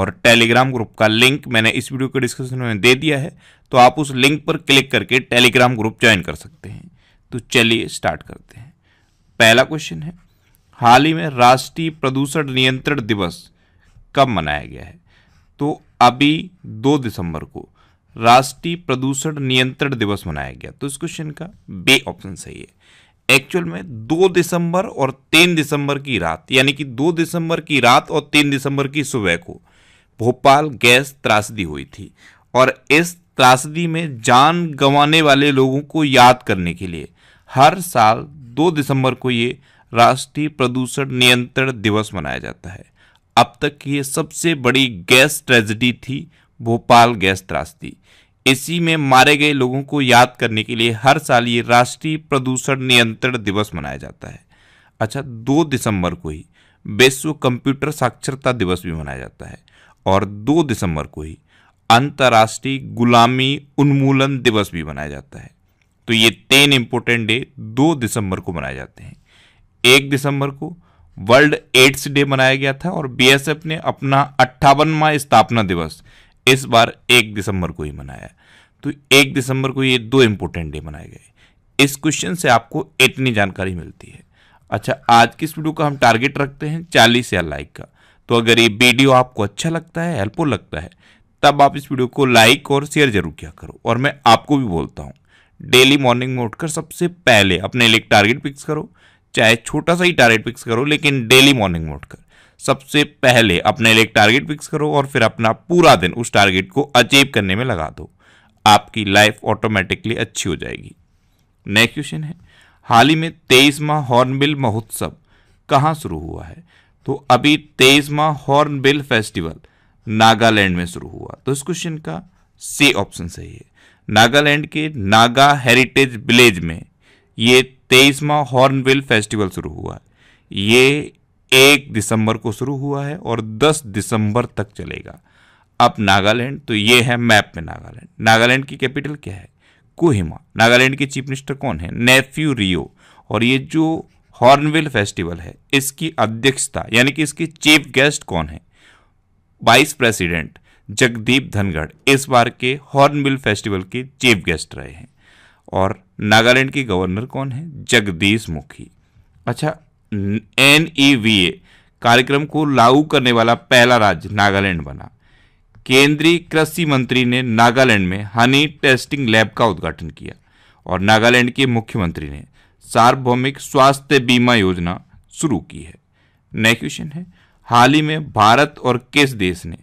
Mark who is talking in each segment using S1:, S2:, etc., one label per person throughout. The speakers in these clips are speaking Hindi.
S1: और टेलीग्राम ग्रुप का लिंक मैंने इस वीडियो के डिस्क्रिप्शन में दे दिया है तो आप उस लिंक पर क्लिक करके टेलीग्राम ग्रुप ज्वाइन कर सकते हैं तो चलिए स्टार्ट करते हैं पहला क्वेश्चन है हाल ही में राष्ट्रीय प्रदूषण नियंत्रण दिवस कब मनाया गया है तो अभी दो दिसंबर को राष्ट्रीय प्रदूषण नियंत्रण दिवस मनाया गया तो इस क्वेश्चन का बे ऑप्शन सही है एक्चुअल में दो दिसंबर और तीन दिसंबर की रात यानी कि दो दिसंबर की रात और तीन दिसंबर की सुबह को भोपाल गैस त्रासदी हुई थी और इस त्रासदी में जान गंवाने वाले लोगों को याद करने के लिए हर साल 2 दिसंबर को ये राष्ट्रीय प्रदूषण नियंत्रण दिवस मनाया जाता है अब तक ये सबसे बड़ी गैस ट्रेजिडी थी भोपाल गैस त्रासदी इसी में मारे गए लोगों को याद करने के लिए हर साल ये राष्ट्रीय प्रदूषण नियंत्रण दिवस मनाया जाता है अच्छा 2 दिसंबर को ही विश्व कंप्यूटर साक्षरता दिवस भी मनाया जाता है और 2 दिसंबर को ही अंतर्राष्ट्रीय गुलामी उन्मूलन दिवस भी मनाया जाता है तो ये तीन इंपोर्टेंट डे 2 दिसंबर को मनाए जाते हैं एक दिसंबर को वर्ल्ड एड्स डे मनाया गया था और बीएसएफ ने अपना अट्ठावनवा स्थापना दिवस इस बार एक दिसंबर को ही मनाया तो एक दिसंबर को ये दो इंपोर्टेंट डे मनाए गए इस क्वेश्चन से आपको इतनी जानकारी मिलती है अच्छा आज की इस वीडियो का हम टारगेट रखते हैं चालीस या लाइक का तो अगर ये वीडियो आपको अच्छा लगता है हेल्पफुल लगता है तब आप इस वीडियो को लाइक और शेयर जरूर किया करो और मैं आपको भी बोलता हूँ डेली मॉर्निंग में उठकर सबसे पहले अपने लिए टारगेट फिक्स करो चाहे छोटा सा ही टारगेट फिक्स करो लेकिन डेली मॉर्निंग में उठकर सबसे पहले अपने लिए टारगेट फिक्स करो और फिर अपना पूरा दिन उस टारगेट को अचीव करने में लगा दो आपकी लाइफ ऑटोमेटिकली अच्छी हो जाएगी नेक्स्ट क्वेश्चन है हाल ही में तेईसवा हॉर्नबिल महोत्सव कहाँ शुरू हुआ है तो अभी तेईसवा हॉर्नबिल फेस्टिवल नागालैंड में शुरू हुआ तो इस क्वेश्चन का सी ऑप्शन सही है नागालैंड के नागा हेरिटेज विलेज में ये तेईसवा हॉर्नबिल फेस्टिवल शुरू हुआ ये एक दिसंबर को शुरू हुआ है और दस दिसंबर तक चलेगा अब नागालैंड तो ये है मैप में नागालैंड नागालैंड की कैपिटल क्या है कोहिमा नागालैंड के चीफ मिनिस्टर कौन है नेफ्यू रियो और ये जो हॉर्नविल फेस्टिवल है इसकी अध्यक्षता यानी कि इसकी चीफ गेस्ट कौन है वाइस प्रेसिडेंट जगदीप धनगढ़ इस बार के हॉर्नविल फेस्टिवल के चीफ गेस्ट रहे हैं और नागालैंड के गवर्नर कौन है जगदीश मुखी अच्छा एन ई वी ए कार्यक्रम को लागू करने वाला पहला राज्य नागालैंड बना केंद्रीय कृषि मंत्री ने नागालैंड में हनी टेस्टिंग लैब का उद्घाटन किया और नागालैंड के मुख्यमंत्री ने सार्वभौमिक स्वास्थ्य बीमा योजना शुरू की है नेक्स्ट क्वेश्चन है हाल ही में भारत और किस देश ने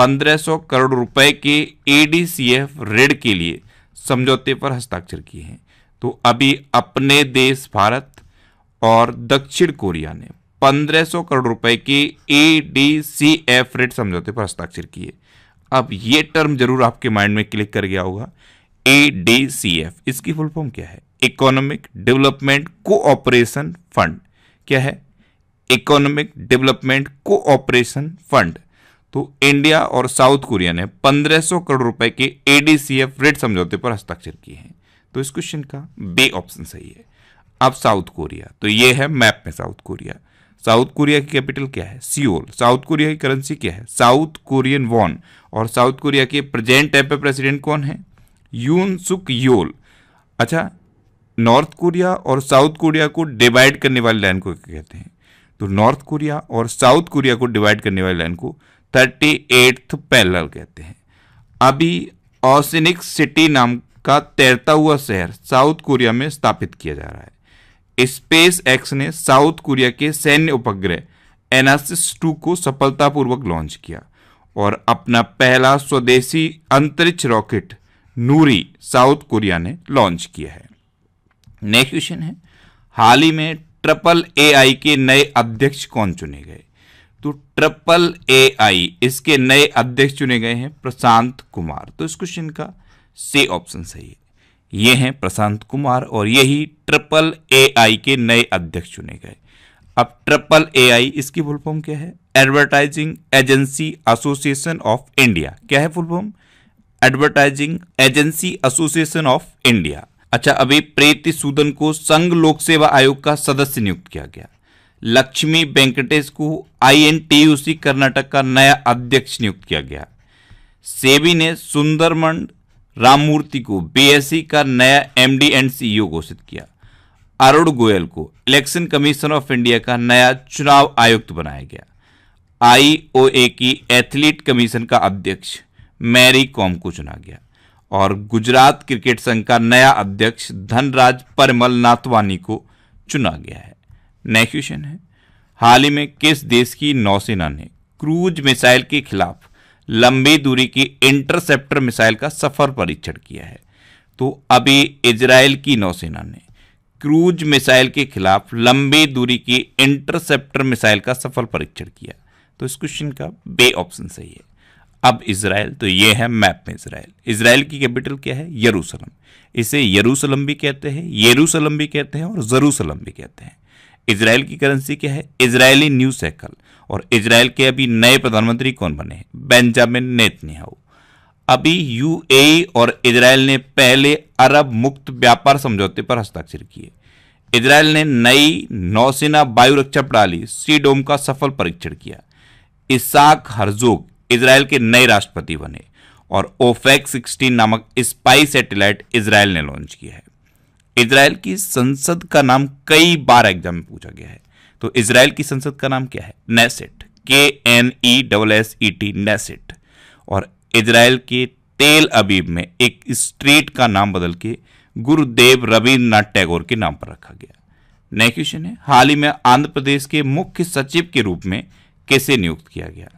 S1: 1500 करोड़ रुपए के एडीसीएफ ऋण के लिए समझौते पर हस्ताक्षर किए हैं तो अभी अपने देश भारत और दक्षिण कोरिया ने 1500 करोड़ रुपए के E D C F rate समझौते पर हस्ताक्षर किए अब ये टर्म जरूर आपके माइंड में क्लिक कर गया होगा ए डी सी एफ इसकी फुल फॉर्म क्या है इकोनॉमिक डेवलपमेंट कोऑपरेशन फंड क्या है इकोनॉमिक डेवलपमेंट कोऑपरेशन फंड तो इंडिया और साउथ कोरिया ने 1500 करोड़ रुपए के एडीसीएफ रेट समझौते पर हस्ताक्षर किए हैं तो इस क्वेश्चन का बे ऑप्शन सही है अब साउथ कोरिया तो ये है मैप में साउथ कोरिया साउथ कोरिया की कैपिटल क्या है सियोल साउथ कोरिया की करेंसी क्या है साउथ कोरियन वॉन और साउथ कोरिया के प्रेजेंट टाइम पे प्रेसिडेंट कौन है यून सुक योल अच्छा नॉर्थ कोरिया और साउथ कोरिया को डिवाइड करने वाली लाइन को कहते हैं तो नॉर्थ कोरिया और साउथ कोरिया को डिवाइड करने वाली लाइन को थर्टी एट्थ पैरल कहते हैं अभी ऑसिनिक सिटी नाम का तैरता हुआ शहर साउथ कोरिया में स्थापित किया जा रहा है स्पेस एक्स ने साउथ कोरिया के सैन्य उपग्रह एनासिस टू को सफलतापूर्वक लॉन्च किया और अपना पहला स्वदेशी अंतरिक्ष रॉकेट नूरी साउथ कोरिया ने लॉन्च किया है नेक्स्ट क्वेश्चन है हाल ही में ट्रिपल एआई के नए अध्यक्ष कौन चुने गए तो ट्रिपल एआई इसके नए अध्यक्ष चुने गए हैं प्रशांत कुमार तो इस क्वेश्चन का सी ऑप्शन सही है ये हैं प्रशांत कुमार और यही ट्रिपल एआई के नए अध्यक्ष चुने गए अब ट्रिपल एआई इसकी फुल फॉर्म क्या है advertising agency association of India क्या है full form advertising agency association of India अच्छा अभी प्रीति सूदन को संघ लोक सेवा आयोग का सदस्य नियुक्त किया गया लक्ष्मी वेंकटेश को आईएनटीयूसी कर्नाटक का नया अध्यक्ष नियुक्त किया गया सेबी ने सुंदरमंड राममूर्ति को बीएससी का नया एमडी एंड सीईओ घोषित किया अरुण गोयल को इलेक्शन कमीशन ऑफ इंडिया का नया चुनाव आयुक्त बनाया गया आईओए की एथलीट कमीशन का अध्यक्ष मैरी कॉम को चुना गया और गुजरात क्रिकेट संघ का नया अध्यक्ष धनराज परमल नाथवानी को चुना गया है नया क्वेश्चन है हाल ही में किस देश की नौसेना ने क्रूज मिसाइल के खिलाफ लंबी दूरी की इंटरसेप्टर मिसाइल का सफल परीक्षण किया है तो अभी इजराइल की नौसेना ने क्रूज मिसाइल के खिलाफ लंबी दूरी की इंटरसेप्टर मिसाइल का सफल परीक्षण किया तो इस क्वेश्चन का बे ऑप्शन सही है अब इसराइल तो ये है मैप में इसराइल इसराइल की कैपिटल क्या है यरूशलम इसे यरूशलम भी कहते हैं येरूशलम भी कहते हैं और जरूसलम भी कहते हैं इसराइल की करेंसी क्या है इसराइली न्यू सैकल और इसराइल के अभी नए प्रधानमंत्री कौन बने हैं बेंजामिन नेतन्याहू अभी यूएई और इसराइल ने पहले अरब मुक्त व्यापार समझौते पर हस्ताक्षर किए इसराइल ने नई नौसेना वायु रक्षा प्रणाली सीडोम का सफल परीक्षण किया इसाक हरजोग इसराइल के नए राष्ट्रपति बने और ओफेक 16 नामक स्पाई सैटेलाइट इसराइल ने लॉन्च किया है इसराइल की संसद का नाम कई बार एग्जाम में पूछा गया है तो इसराइल की संसद का नाम क्या है Knesset K N E double S E T Knesset और इसराइल के तेल अबीब में एक स्ट्रीट का नाम बदल के गुरुदेव रविन्द्रनाथ टैगोर के नाम पर रखा गया नेक्स्ट क्वेश्चन है हाल ही में आंध्र प्रदेश के मुख्य सचिव के रूप में कैसे नियुक्त किया गया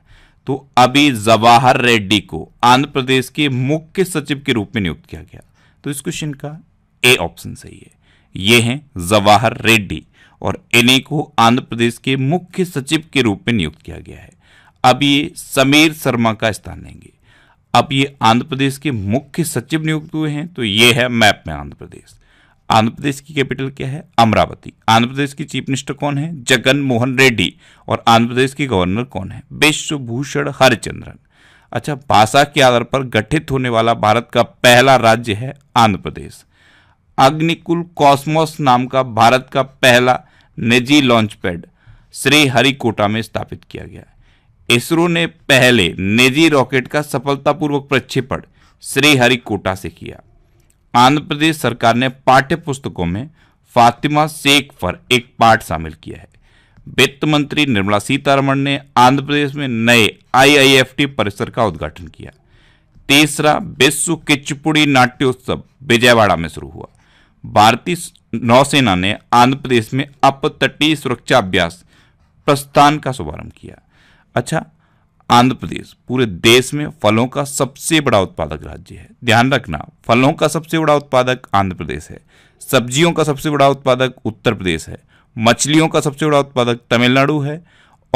S1: तो अभी जवाहर रेड्डी को आंध्र प्रदेश के मुख्य सचिव के रूप में नियुक्त किया गया तो इस क्वेश्चन का ए ऑप्शन सही है ये हैं जवाहर रेड्डी और इन्हीं को आंध्र प्रदेश के मुख्य सचिव के रूप में नियुक्त किया गया है अब ये समीर शर्मा का स्थान लेंगे अब ये आंध्र प्रदेश के मुख्य सचिव नियुक्त हुए हैं तो ये है मैप में आंध्र प्रदेश आंध्र प्रदेश की कैपिटल क्या है अमरावती आंध्र प्रदेश की चीफ मिनिस्टर कौन है जगन मोहन रेड्डी और आंध्र प्रदेश की गवर्नर कौन है विश्वभूषण हरिचंद्रन अच्छा भाषा के आधार पर गठित होने वाला भारत का पहला राज्य है आंध्र प्रदेश अग्निकुल कॉस्मोस नाम का भारत का पहला निजी लॉन्च पैड श्री हरिकोटा में स्थापित किया गया इसरो ने पहले निजी रॉकेट का सफलतापूर्वक प्रक्षेपण श्रीहरिकोटा से किया आंध्र प्रदेश सरकार ने पाठ्य पुस्तकों में फातिमा शेख पर एक पाठ शामिल किया है वित्त मंत्री निर्मला सीतारमण ने आंध्र प्रदेश में नए आईआईएफटी परिसर का उद्घाटन किया तीसरा विश्व किचपुड़ी नाट्योत्सव विजयवाड़ा में शुरू हुआ भारतीय नौसेना ने आंध्र प्रदेश में अपतटीय सुरक्षा अभ्यास प्रस्थान का शुभारंभ किया अच्छा आंध्र प्रदेश पूरे देश में फलों का सबसे बड़ा उत्पादक राज्य है ध्यान रखना फलों का सबसे बड़ा उत्पादक आंध्र प्रदेश है सब्जियों का सबसे बड़ा उत्पादक उत्तर प्रदेश है मछलियों का सबसे बड़ा उत्पादक तमिलनाडु है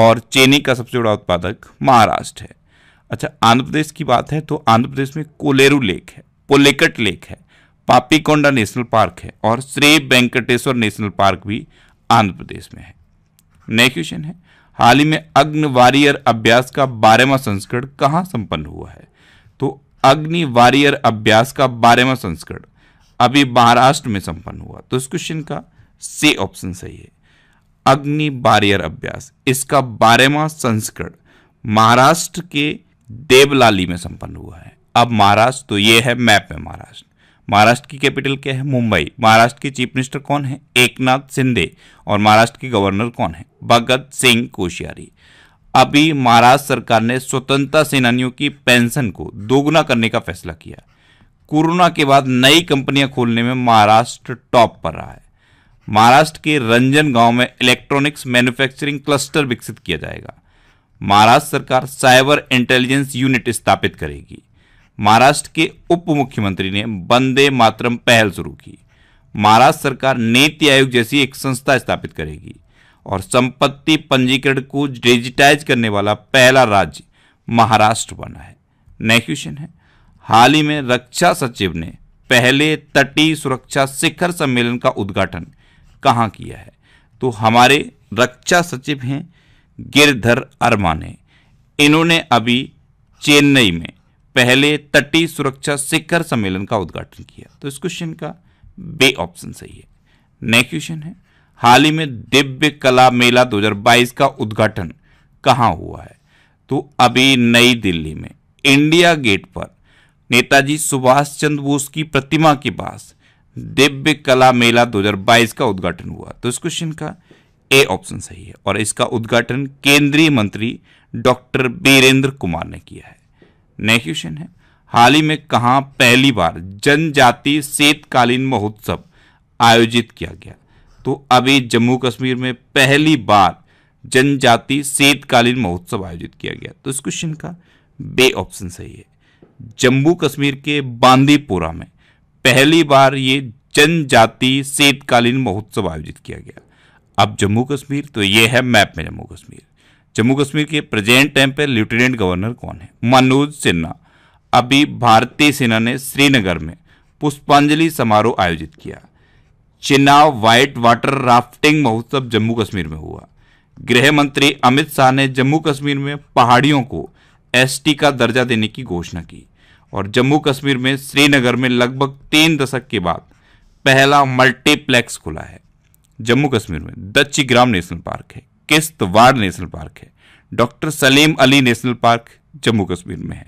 S1: और चीनी का सबसे बड़ा उत्पादक महाराष्ट्र है अच्छा आंध्र प्रदेश की बात है तो आंध्र प्रदेश में कोलेरू लेक है पोलेकट लेक है पापीकोंडा नेशनल पार्क है और श्री वेंकटेश्वर नेशनल पार्क भी आंध्र प्रदेश में है नेक्स्ट क्वेश्चन है हाल ही में अग्नि वारियर अभ्यास का बारहवा संस्करण कहाँ संपन्न हुआ है तो अग्नि वारियर अभ्यास का बारहवा संस्करण अभी महाराष्ट्र में संपन्न हुआ तो इस क्वेश्चन का सी ऑप्शन सही है अग्नि वारियर अभ्यास इसका बारहवा संस्करण महाराष्ट्र के देवलाली में संपन्न हुआ है अब महाराष्ट्र तो ये है मैप में महाराष्ट्र महाराष्ट्र की कैपिटल क्या है मुंबई महाराष्ट्र के चीफ मिनिस्टर कौन है एकनाथ शिंदे और महाराष्ट्र के गवर्नर कौन है भगत सिंह कोश्यारी अभी महाराष्ट्र सरकार ने स्वतंत्रता सेनानियों की पेंशन को दोगुना करने का फैसला किया कोरोना के बाद नई कंपनियां खोलने में महाराष्ट्र टॉप पर रहा है महाराष्ट्र के रंजन गांव में इलेक्ट्रॉनिक्स मैन्युफैक्चरिंग क्लस्टर विकसित किया जाएगा महाराष्ट्र सरकार साइबर इंटेलिजेंस यूनिट स्थापित करेगी महाराष्ट्र के उप मुख्यमंत्री ने वंदे मातरम पहल शुरू की महाराष्ट्र सरकार नीति आयोग जैसी एक संस्था स्थापित करेगी और संपत्ति पंजीकरण को डिजिटाइज करने वाला पहला राज्य महाराष्ट्र बना है नया क्वेश्चन है हाल ही में रक्षा सचिव ने पहले तटीय सुरक्षा शिखर सम्मेलन का उद्घाटन कहाँ किया है तो हमारे रक्षा सचिव हैं गिरधर अरमा ने इन्होंने अभी चेन्नई में पहले तटीय सुरक्षा शिखर सम्मेलन का उद्घाटन किया तो इस क्वेश्चन का बे ऑप्शन सही है नेक्स्ट क्वेश्चन है हाल ही में दिव्य कला मेला 2022 का उद्घाटन कहां हुआ है तो अभी नई दिल्ली में इंडिया गेट पर नेताजी सुभाष चंद्र बोस की प्रतिमा के पास दिव्य कला मेला 2022 का उद्घाटन हुआ तो इस क्वेश्चन का ए ऑप्शन सही है और इसका उद्घाटन केंद्रीय मंत्री डॉक्टर बीरेंद्र कुमार ने किया है नए क्वेश्चन है हाल ही में कहा पहली बार जनजाति शीतकालीन महोत्सव आयोजित किया गया तो अभी जम्मू कश्मीर में पहली बार जनजाति शीतकालीन महोत्सव आयोजित किया गया तो इस क्वेश्चन का बे ऑप्शन सही है जम्मू कश्मीर के बांदीपुरा में पहली बार ये जनजाति शीतकालीन महोत्सव आयोजित किया गया अब जम्मू कश्मीर तो ये है मैप में जम्मू कश्मीर जम्मू कश्मीर के प्रेजेंट टाइम पर लेफ्टिनेंट गवर्नर कौन है मनोज सिन्हा अभी भारतीय सेना ने श्रीनगर में पुष्पांजलि समारोह आयोजित किया चिनाव वाइट वाटर राफ्टिंग महोत्सव जम्मू कश्मीर में हुआ गृह मंत्री अमित शाह ने जम्मू कश्मीर में पहाड़ियों को एसटी का दर्जा देने की घोषणा की और जम्मू कश्मीर में श्रीनगर में लगभग तीन दशक के बाद पहला मल्टीप्लेक्स खुला है जम्मू कश्मीर में दच्ची ग्राम नेशनल पार्क है किश्तवाड़ नेशनल पार्क है doctor Salim Ali national park Jammu Kashmir में है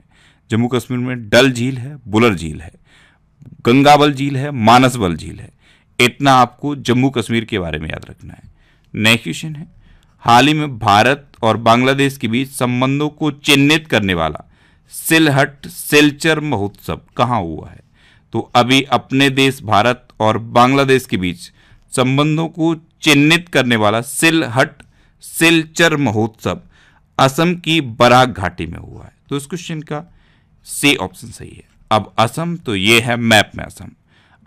S1: जम्मू कश्मीर में डल झील है बुलर झील है गंगाबल झील है मानसबल झील है इतना आपको जम्मू कश्मीर के बारे में याद रखना है नेक्स्ट क्वेश्चन है हाल ही में भारत और बांग्लादेश के बीच संबंधों को चिन्हित करने वाला सिलहट सिलचर महोत्सव कहाँ हुआ है तो अभी अपने देश भारत और बांग्लादेश के बीच संबंधों को चिन्हित करने वाला सिलहट सिलचर महोत्सव असम की बराक घाटी में हुआ है तो इस क्वेश्चन का सी ऑप्शन सही है अब असम तो ये है मैप में असम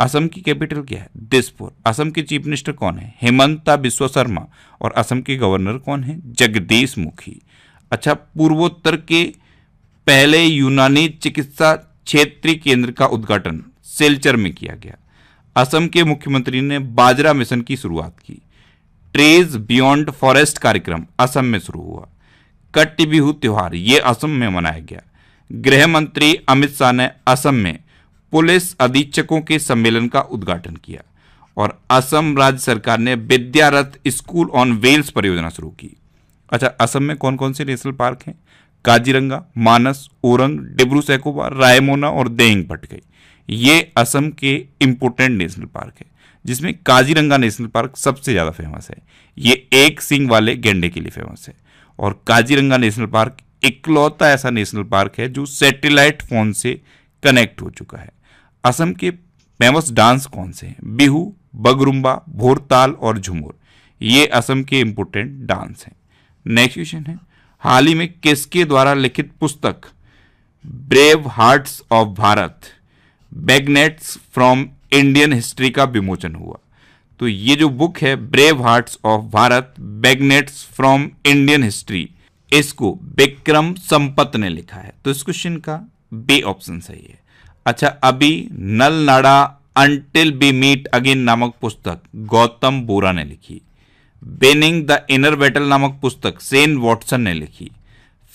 S1: असम की कैपिटल क्या है दिसपुर असम के चीफ मिनिस्टर कौन है हेमंता बिश्व शर्मा और असम के गवर्नर कौन है जगदीश मुखी अच्छा पूर्वोत्तर के पहले यूनानी चिकित्सा क्षेत्रीय केंद्र का उद्घाटन सिलचर में किया गया असम के मुख्यमंत्री ने बाजरा मिशन की शुरुआत की ट्रेज बियॉन्ड फॉरेस्ट कार्यक्रम असम में शुरू हुआ कट बिहू त्यौहार ये असम में मनाया गया गृह मंत्री अमित शाह ने असम में पुलिस अधीक्षकों के सम्मेलन का उद्घाटन किया और असम राज्य सरकार ने विद्यारथ स्कूल ऑन वेल्स परियोजना शुरू की अच्छा असम में कौन कौन से नेशनल पार्क हैं काजीरंगा मानस ओरंग डिब्रू सैकोबा रायमोना और देंग गई ये असम के इम्पोर्टेंट नेशनल पार्क है जिसमें काजीरंगा नेशनल पार्क सबसे ज़्यादा फेमस है ये एक सिंह वाले गेंडे के लिए फेमस है और काजीरंगा नेशनल पार्क इकलौता ऐसा नेशनल पार्क है जो सैटेलाइट फ़ोन से कनेक्ट हो चुका है असम के फेमस डांस कौन से हैं बिहू बगरुम्बा भोरताल और झुमर ये असम के इम्पोर्टेंट डांस हैं नेक्स्ट क्वेश्चन है हाल ही में किसके द्वारा लिखित पुस्तक brave hearts of Bharat vignettes from Indian history का विमोचन हुआ तो ये जो बुक है brave hearts of Bharat vignettes from Indian history इसको विक्रम संपत ने लिखा है तो इस क्वेश्चन का बी ऑप्शन सही है अच्छा अभी नल नाड़ा अंटिल बी मीट अगेन नामक पुस्तक गौतम बोरा ने लिखी बेनिंग द इनर बैटल नामक पुस्तक सेन वॉटसन ने लिखी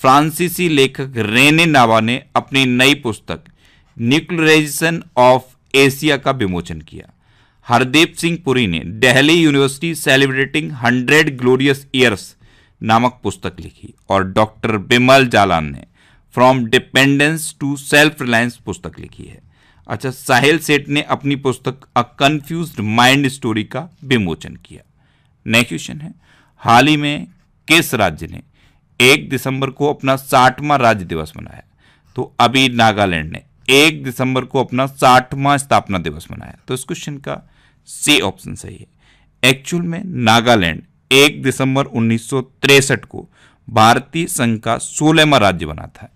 S1: फ्रांसीसी लेखक रेने नावा ने अपनी नई पुस्तक न्यूक्लियराइजेशन ऑफ एशिया का विमोचन किया हरदीप सिंह पुरी ने Delhi university celebrating hundred glorious years नामक पुस्तक लिखी और डॉक्टर बिमल जालान ने from dependence to self reliance पुस्तक लिखी है अच्छा साहिल सेठ ने अपनी पुस्तक अ कन्फ्यूज माइंड स्टोरी का विमोचन किया नेक्स्ट क्वेश्चन है हाल ही में किस राज्य ने एक दिसंबर को अपना साठवां राज्य दिवस मनाया तो अभी नागालैंड ने एक दिसंबर को अपना साठवां स्थापना दिवस मनाया तो इस क्वेश्चन का सी ऑप्शन सही है एक्चुअल में नागालैंड एक दिसंबर उन्नीस को भारतीय संघ का सोलहवा राज्य बना था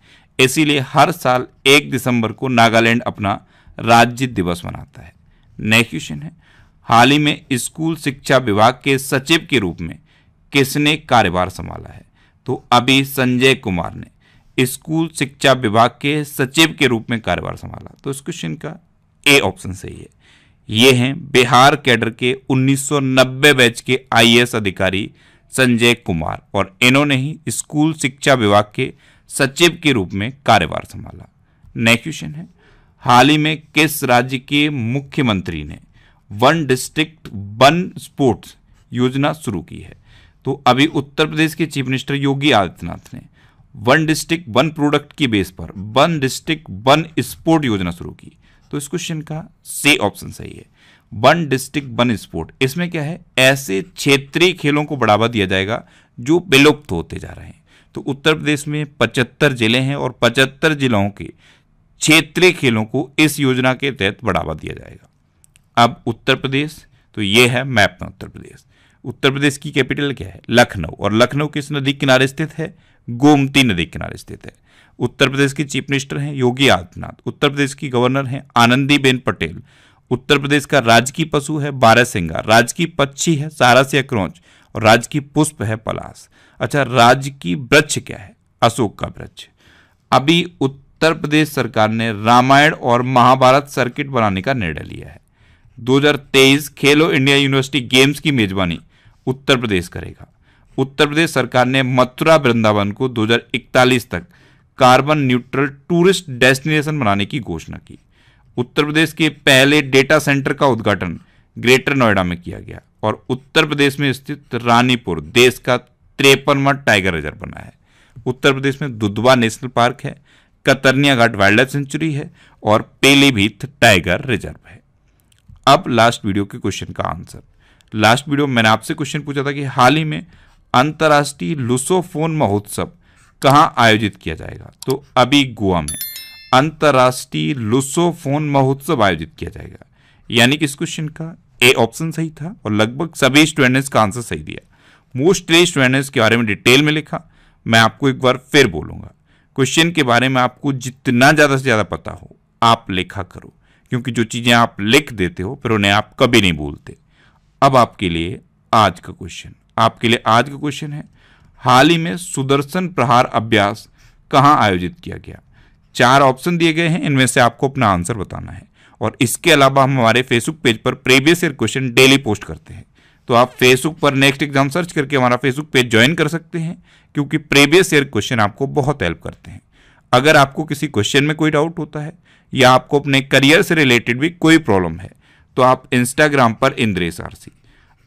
S1: इसीलिए हर साल एक दिसंबर को नागालैंड अपना राज्य दिवस मनाता है नेक्स्ट क्वेश्चन है हाल ही में स्कूल शिक्षा विभाग के सचिव के रूप में किसने कार्यभार संभाला है तो अभी संजय कुमार ने स्कूल शिक्षा विभाग के सचिव के रूप में कार्यभार संभाला तो इस क्वेश्चन का ए ऑप्शन सही है ये हैं बिहार कैडर के 1990 बैच के आईएएस अधिकारी संजय कुमार और इन्होंने ही स्कूल शिक्षा विभाग के सचिव के रूप में कार्यभार संभाला नेक्स्ट क्वेश्चन है हाल ही में किस राज्य के मुख्यमंत्री ने वन डिस्ट्रिक्ट वन स्पोर्ट्स योजना शुरू की है तो अभी उत्तर प्रदेश के चीफ मिनिस्टर योगी आदित्यनाथ ने वन डिस्ट्रिक्ट वन प्रोडक्ट की बेस पर वन डिस्ट्रिक्ट वन स्पोर्ट योजना शुरू की तो इस क्वेश्चन का से ऑप्शन सही है वन डिस्ट्रिक्ट वन स्पोर्ट इसमें क्या है ऐसे क्षेत्रीय खेलों को बढ़ावा दिया जाएगा जो विलुप्त होते जा रहे हैं तो उत्तर प्रदेश में पचहत्तर जिले हैं और पचहत्तर जिलों के क्षेत्रीय खेलों को इस योजना के तहत बढ़ावा दिया जाएगा अब उत्तर प्रदेश तो ये है मैप में उत्तर प्रदेश उत्तर प्रदेश की कैपिटल क्या है लखनऊ और लखनऊ किस नदी किनारे स्थित है गोमती नदी किनारे स्थित है उत्तर प्रदेश की चीफ मिनिस्टर हैं योगी आदित्यनाथ उत्तर प्रदेश की गवर्नर हैं आनंदीबेन पटेल उत्तर प्रदेश का राजकीय पशु है बारह सिंगा राजकीय पक्षी है सारस या क्रोच और राजकीय पुष्प है पलास अच्छा राजकीय वृक्ष क्या है अशोक का वृक्ष अभी उत्तर प्रदेश सरकार ने रामायण और महाभारत सर्किट बनाने का निर्णय लिया है 2023 खेलो इंडिया यूनिवर्सिटी गेम्स की मेजबानी उत्तर प्रदेश करेगा उत्तर प्रदेश सरकार ने मथुरा वृंदावन को 2041 तक कार्बन न्यूट्रल टूरिस्ट डेस्टिनेशन बनाने की घोषणा की उत्तर प्रदेश के पहले डेटा सेंटर का उद्घाटन ग्रेटर नोएडा में किया गया और उत्तर प्रदेश में स्थित रानीपुर देश का तिरपनवा टाइगर रिजर्व बना है उत्तर प्रदेश में दुधवा नेशनल पार्क है Katarniaghat wildlife sanctuary है और पेलीभीत टाइगर रिजर्व है अब लास्ट वीडियो के क्वेश्चन का आंसर लास्ट वीडियो मैंने आपसे क्वेश्चन पूछा था कि हाल ही में अंतर्राष्ट्रीय लुसोफोन महोत्सव कहाँ आयोजित किया जाएगा तो अभी गोवा में अंतर्राष्ट्रीय लुसोफोन महोत्सव आयोजित किया जाएगा यानी कि इस क्वेश्चन का ए ऑप्शन सही था और लगभग सभी स्टूडेंट्स का आंसर सही दिया मोस्टली स्टूडेंट्स के बारे में डिटेल में लिखा मैं आपको एक बार फिर बोलूंगा क्वेश्चन के बारे में आपको जितना ज़्यादा से ज़्यादा पता हो आप लिखा करो क्योंकि जो चीज़ें आप लिख देते हो फिर उन्हें आप कभी नहीं भूलते अब आपके लिए आज का क्वेश्चन आपके लिए आज का क्वेश्चन है हाल ही में सुदर्शन प्रहार अभ्यास कहाँ आयोजित किया गया चार ऑप्शन दिए गए हैं इनमें से आपको अपना आंसर बताना है और इसके अलावा हम हमारे फेसबुक पेज पर previous year question daily post करते हैं तो आप फेसबुक पर नेक्स्ट एग्जाम सर्च करके हमारा फेसबुक पेज ज्वाइन कर सकते हैं क्योंकि प्रीवियस ईयर क्वेश्चन आपको बहुत हेल्प करते हैं अगर आपको किसी क्वेश्चन में कोई डाउट होता है या आपको अपने करियर से रिलेटेड भी कोई प्रॉब्लम है तो आप इंस्टाग्राम पर इंद्रेश आरसी